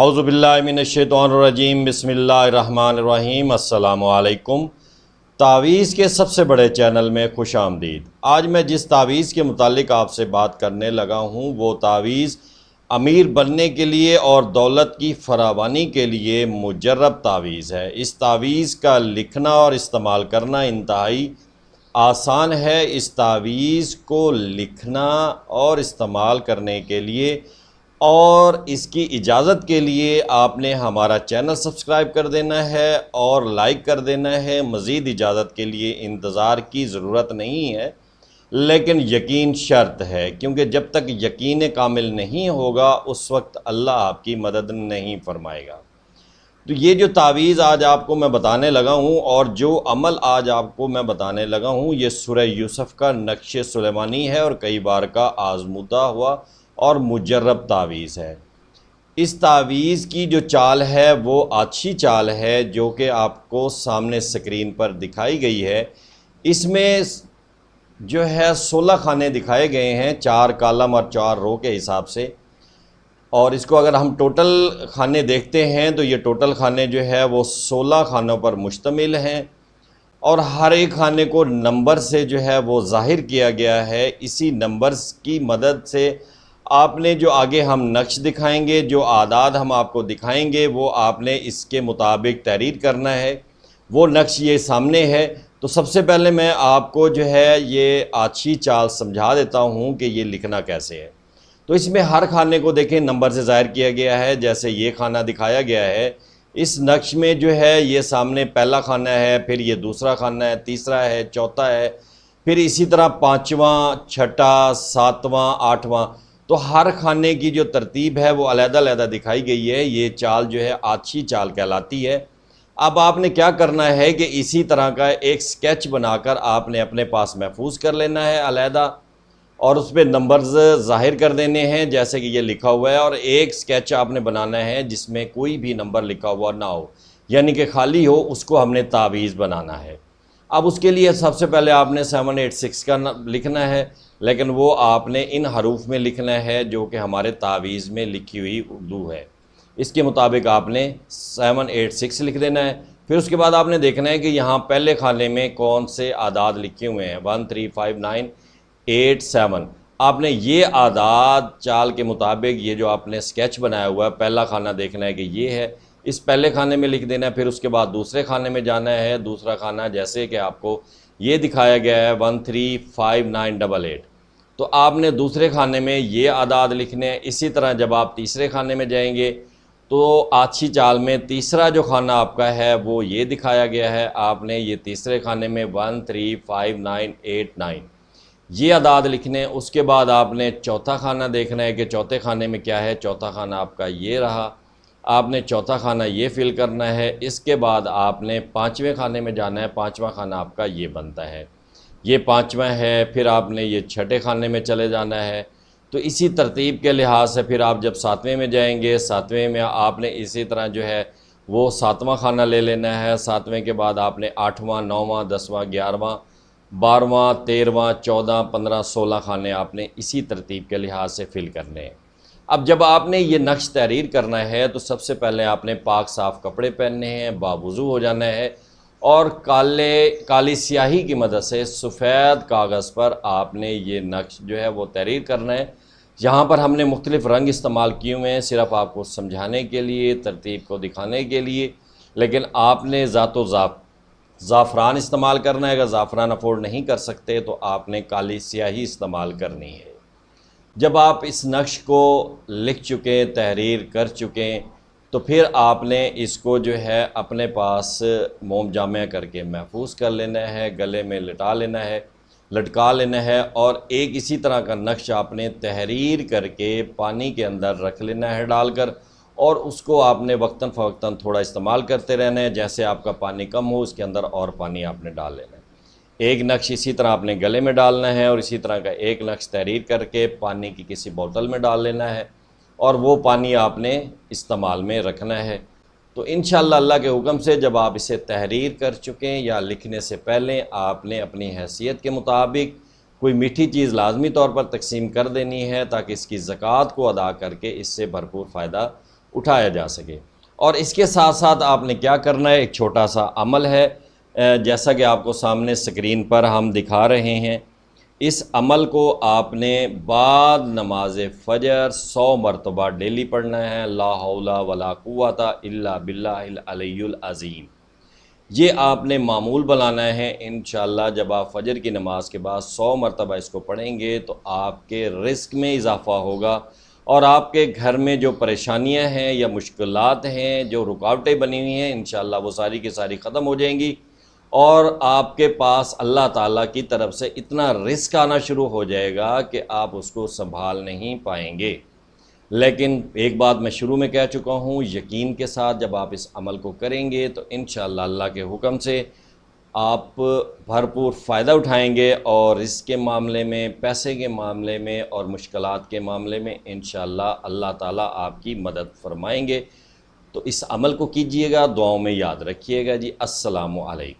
आउज़बिल्लिनशैतरजीम बसमीम अल्लाम तावीज़ के सबसे बड़े चैनल में खुश आमदीद आज मैं जिस तावीज़ के मुतालिक आपसे बात करने लगा हूँ वो तावीज़ अमीर बनने के लिए और दौलत की फरावानी के लिए मुजरब तावीज़ है इस तावीज़ का लिखना और इस्तेमाल करना इंतहाई आसान है इस तावीज़ को लिखना और इस्तेमाल करने के लिए और इसकी इजाज़त के लिए आपने हमारा चैनल सब्सक्राइब कर देना है और लाइक कर देना है मज़ीद इजाज़त के लिए इंतज़ार की ज़रूरत नहीं है लेकिन यकीन शर्त है क्योंकि जब तक यकीन कामिल नहीं होगा उस वक्त अल्लाह आपकी मदद नहीं फरमाएगा तो ये जो तावीज़ आज आपको मैं बताने लगा हूँ और जो अमल आज आपको मैं बताने लगा हूँ ये सुरह यूसुफ़ का नक्श सुलेमानी है और कई बार का आजमूदा हुआ और मुजरब तावीज़ है इस तावीज़ की जो चाल है वो अच्छी चाल है जो कि आपको सामने स्क्रीन पर दिखाई गई है इसमें जो है सोलह खाने दिखाए गए हैं चार कालम और चार रो के हिसाब से और इसको अगर हम टोटल खाने देखते हैं तो ये टोटल खाने जो है वो सोलह खानों पर मुश्तमिल हैं और हर एक खाने को नंबर से जो है वो ज़ाहिर किया गया है इसी नंबर्स की मदद से आपने जो आगे हम नक्श दिखाएंगे जो आदाद हम आपको दिखाएंगे वो आपने इसके मुताबिक तहरीर करना है वो नक्श ये सामने है तो सबसे पहले मैं आपको जो है ये अच्छी चाल समझा देता हूँ कि ये लिखना कैसे है तो इसमें हर खाने को देखें नंबर से ज़ाहिर किया गया है जैसे ये खाना दिखाया गया है इस नक्श में जो है ये सामने पहला खाना है फिर ये दूसरा खाना है तीसरा है चौथा है फिर इसी तरह पाँचवा छठा सातवां आठवां तो हर खाने की जो तरतीब है वो अलहदा दिखाई गई है ये चाल जो है अच्छी चाल कहलाती है अब आपने क्या करना है कि इसी तरह का एक स्केच बनाकर आपने अपने पास महफूज कर लेना है अलहदा और उस पर नंबर्स ज़ाहिर कर देने हैं जैसे कि ये लिखा हुआ है और एक स्केच आपने बनाना है जिसमें कोई भी नंबर लिखा हुआ ना हो यानी कि खाली हो उसको हमने तावीज़ बनाना है अब उसके लिए सबसे पहले आपने सेवन एट सिक्स का लिखना है लेकिन वो आपने इन हरूफ में लिखना है जो कि हमारे तावीज़ में लिखी हुई उर्दू है इसके मुताबिक आपने सेवन एट सिक्स लिख देना है फिर उसके बाद आपने देखना है कि यहाँ पहले खाने में कौन से आदाद लिखे हुए हैं one three five nine eight seven आपने ये आदाद चाल के मुताबिक ये जो आपने स्केच बनाया हुआ है पहला खाना देखना है कि ये है इस पहले खाने में लिख देना है फिर उसके बाद दूसरे खाने में जाना है दूसरा खाना जैसे कि आपको ये दिखाया गया है one three five nine double eight तो आपने दूसरे खाने में ये आदाद लिखने हैं इसी तरह जब आप तीसरे खाने में जाएंगे तो अच्छी चाल में तीसरा जो खाना आपका है वो ये दिखाया गया है आपने ये तीसरे खाने में one three five nine eight nine ये आदाद लिखने उसके बाद आपने चौथा खाना देखना है कि चौथे खाने में क्या है चौथा खाना आपका ये रहा आपने चौथा खाना ये फिल करना है इसके बाद आपने पाँचवें खाने में जाना है पाँचवा खाना आपका ये बनता है ये पाँचवा है फिर आपने ये छठे खाने में चले जाना है तो इसी तरतीब के लिहाज से फिर आप जब सातवें में जाएंगे सातवें में आपने इसी तरह जो है वो सातवां खाना ले लेना है सातवें के बाद आपने आठवां नौवां दसवां ग्यारहवां बारहवां तेरहवां चौदह पंद्रह सोलह खाने आपने इसी तरतीब के लिहाज से फिल करने हैं अब जब आपने ये नक्श तहरीर करना है तो सबसे पहले आपने पाक साफ कपड़े पहनने हैं बावजू हो जाना है और काले काली स्याही की मदद से सफ़ेद कागज़ पर आपने ये नक्श जो है वो तहरीर करना है यहाँ पर हमने मुख्तलिफ़ रंग इस्तेमाल किए हुए हैं सिर्फ आपको समझाने के लिए तरतीब को दिखाने के लिए लेकिन आपने ज़ात ज़ाफ़रान इस्तेमाल करना है अगर ज़ाफ़रान अफोर्ड नहीं कर सकते तो आपने काली स्याही इस्तेमाल करनी है जब आप इस नक्श को लिख चुके तहरीर कर चुके तो फिर आपने इसको जो है अपने पास मोम जामिया करके महफूज कर लेना है गले में लटा लेना है लटका लेना है और एक इसी तरह का नक्श आपने तहरीर करके पानी के अंदर रख लेना है डालकर और उसको आपने वक्ता फ़वक्ता थोड़ा इस्तेमाल करते रहना है जैसे आपका पानी कम हो उसके अंदर और पानी आपने डाल लेना है एक नक्श इसी तरह आपने गले में डालना है और इसी तरह का एक नक्श तहरीर करके पानी की किसी बोतल में डाल लेना है और वो पानी आपने इस्तेमाल में रखना है तो इन अल्लाह के हुक्म से जब आप इसे तहरीर कर चुकें या लिखने से पहले आपने अपनी हैसियत के मुताबिक कोई मीठी चीज़ लाजमी तौर पर तकसीम कर देनी है ताकि इसकी ज़क़़त को अदा करके इससे भरपूर फ़ायदा उठाया जा सके और इसके साथ साथ आपने क्या करना है एक छोटा सा अमल है जैसा कि आपको सामने स्क्रीन पर हम दिखा रहे हैं इस अमल को आपने बाद नमाज फजर सौ मरतबा डेली पढ़ना है ला हौला वला ये आपने मामूल बनाना है इन जब आप फजर की नमाज़ के बाद सौ मरतबा इसको पढ़ेंगे तो आपके रिस्क में इजाफ़ा होगा और आपके घर में जो परेशानियां हैं या मुश्किलात हैं जो रुकावटें बनी हुई हैं इन वो सारी की सारी ख़त्म हो जाएंगी और आपके पास अल्लाह ताला की तरफ से इतना रिस्क आना शुरू हो जाएगा कि आप उसको संभाल नहीं पाएंगे लेकिन एक बात मैं शुरू में कह चुका हूँ यकीन के साथ जब आप इस अमल को करेंगे तो इन अल्लाह के हुक्म से आप भरपूर फ़ायदा उठाएंगे और रिस्क के मामले में पैसे के मामले में और मुश्किल के मामले में इन अल्लाह ताला आपकी मदद फरमाएंगे तो इस अमल को कीजिएगा दुआओं में याद रखिएगा जी असलकम